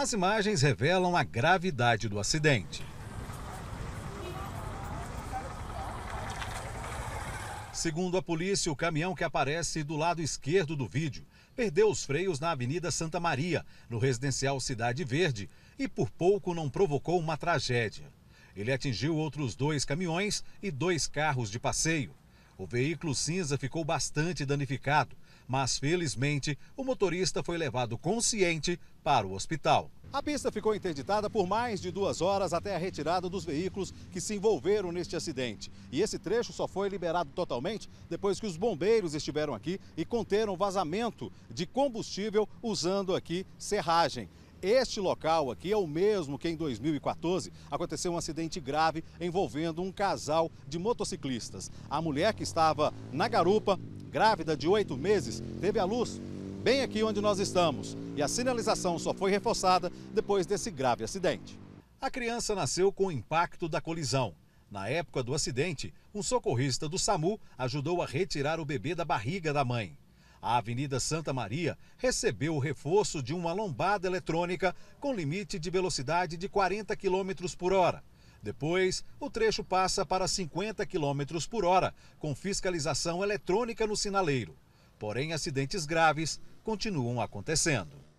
As imagens revelam a gravidade do acidente. Segundo a polícia, o caminhão que aparece do lado esquerdo do vídeo perdeu os freios na Avenida Santa Maria, no residencial Cidade Verde, e por pouco não provocou uma tragédia. Ele atingiu outros dois caminhões e dois carros de passeio. O veículo cinza ficou bastante danificado mas felizmente o motorista foi levado consciente para o hospital. A pista ficou interditada por mais de duas horas até a retirada dos veículos que se envolveram neste acidente. E esse trecho só foi liberado totalmente depois que os bombeiros estiveram aqui e conteram vazamento de combustível usando aqui serragem. Este local aqui é o mesmo que em 2014 aconteceu um acidente grave envolvendo um casal de motociclistas. A mulher que estava na garupa grávida de oito meses, teve a luz bem aqui onde nós estamos. E a sinalização só foi reforçada depois desse grave acidente. A criança nasceu com o impacto da colisão. Na época do acidente, um socorrista do SAMU ajudou a retirar o bebê da barriga da mãe. A Avenida Santa Maria recebeu o reforço de uma lombada eletrônica com limite de velocidade de 40 km por hora depois, o trecho passa para 50 km por hora, com fiscalização eletrônica no sinaleiro. Porém, acidentes graves continuam acontecendo.